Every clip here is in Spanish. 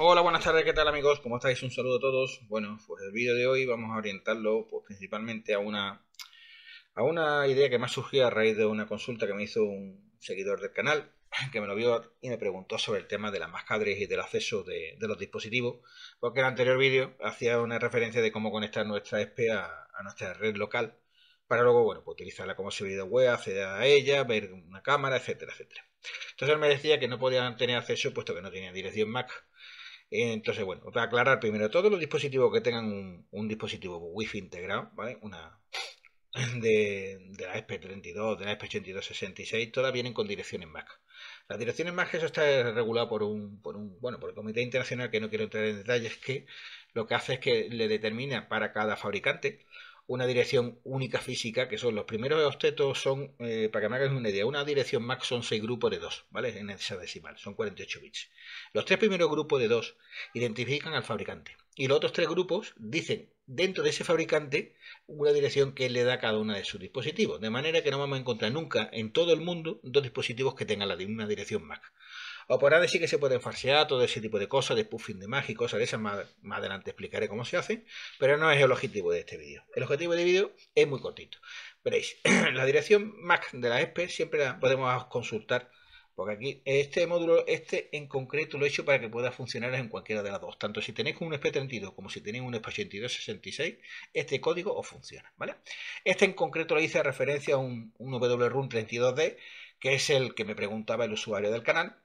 Hola, buenas tardes, ¿qué tal amigos? ¿Cómo estáis? Un saludo a todos. Bueno, pues el vídeo de hoy vamos a orientarlo pues, principalmente a una, a una idea que me ha surgido a raíz de una consulta que me hizo un seguidor del canal, que me lo vio y me preguntó sobre el tema de las mascadres y del acceso de, los dispositivos, porque en el anterior vídeo hacía una referencia de cómo conectar nuestra e SP a, nuestra red local, para luego, bueno, pues utilizarla como servidor web, acceder a ella, ver una cámara, etcétera, etcétera. Entonces él me decía que no podían tener acceso puesto que no tenía dirección MAC. Entonces, bueno, para aclarar primero, todos los dispositivos que tengan un, dispositivo Wi-Fi integrado, ¿vale? Una de, la SP32, de la SP8266, todas vienen con direcciones MAC. Las direcciones MAC, eso está regulado por un, por un, bueno, por el Comité Internacional, que no quiero entrar en detalles, que lo que hace es que le determina para cada fabricante una dirección única física, que son los primeros octetos, son, eh, para que me hagan una idea, una dirección max son seis grupos de dos, ¿vale? En esa decimal, son 48 bits. Los tres primeros grupos de dos identifican al fabricante. Y los otros tres grupos dicen dentro de ese fabricante una dirección que le da cada uno de sus dispositivos. De manera que no vamos a encontrar nunca en todo el mundo dos dispositivos que tengan la misma dirección MAC. O por decir que se pueden farsear todo ese tipo de cosas, de puffing de magia y cosas de esas. Más, adelante explicaré cómo se hace, pero no es el objetivo de este vídeo. El objetivo de este vídeo es muy cortito. Veréis, la dirección MAC de la ESPE siempre la podemos consultar porque aquí, este módulo, este en concreto lo he hecho para que pueda funcionar en cualquiera de las dos. Tanto si tenéis un SP32 como si tenéis un SP8266, este código os funciona, ¿vale? Este en concreto lo hice a referencia a un, un WRUN 32D que es el que me preguntaba el usuario del canal.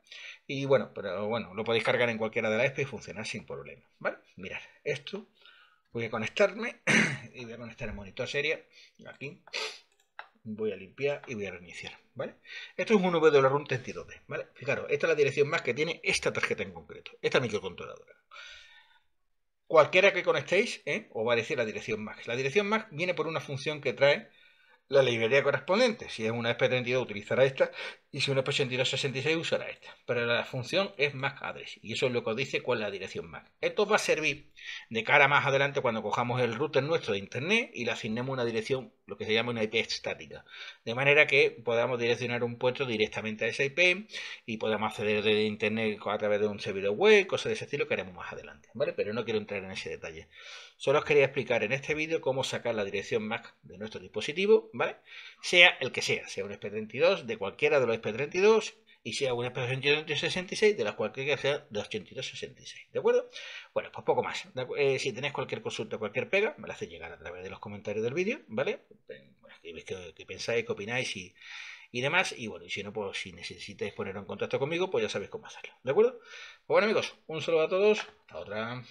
Y bueno, pero bueno, lo podéis cargar en cualquiera de las apps y funcionar sin problema. ¿Vale? Mirad, esto voy a conectarme y voy a conectar el monitor serie aquí voy a limpiar y voy a reiniciar, ¿vale? Esto es un VWRUN 32D, ¿vale? Fijaros, esta es la dirección más que tiene esta tarjeta en concreto, esta microcontroladora. Cualquiera que conectéis, ¿eh? os va a decir la dirección más La dirección más viene por una función que trae la librería correspondiente. Si es una SP32 utilizará esta y si es una SP8266 usará esta. Pero la función es MAC address y eso es lo que dice cuál es la dirección MAC. Esto va a servir de cara más adelante cuando cojamos el router nuestro de internet y le asignemos una dirección, lo que se llama una IP estática, de manera que podamos direccionar un puerto directamente a esa IP y podamos acceder desde internet a través de un servidor web, cosas de ese estilo que haremos más adelante, Pero no quiero entrar en ese detalle. Solo os quería explicar en este vídeo cómo sacar la dirección MAC de nuestro dispositivo, ¿vale? Sea el que sea, sea un SP32, de cualquiera de los SP32, y sea una expresión de 66, de la cual que sea de ¿De acuerdo? Bueno, pues poco más. Eh, si tenéis cualquier consulta, cualquier pega, me la hacéis llegar a través de los comentarios del vídeo, ¿vale? Bueno, qué, pensáis, qué opináis y, y demás. Y bueno, si no, pues si necesitáis poneros en contacto conmigo, pues ya sabéis cómo hacerlo. ¿De acuerdo? Pues bueno, amigos, un saludo a todos. Hasta otra.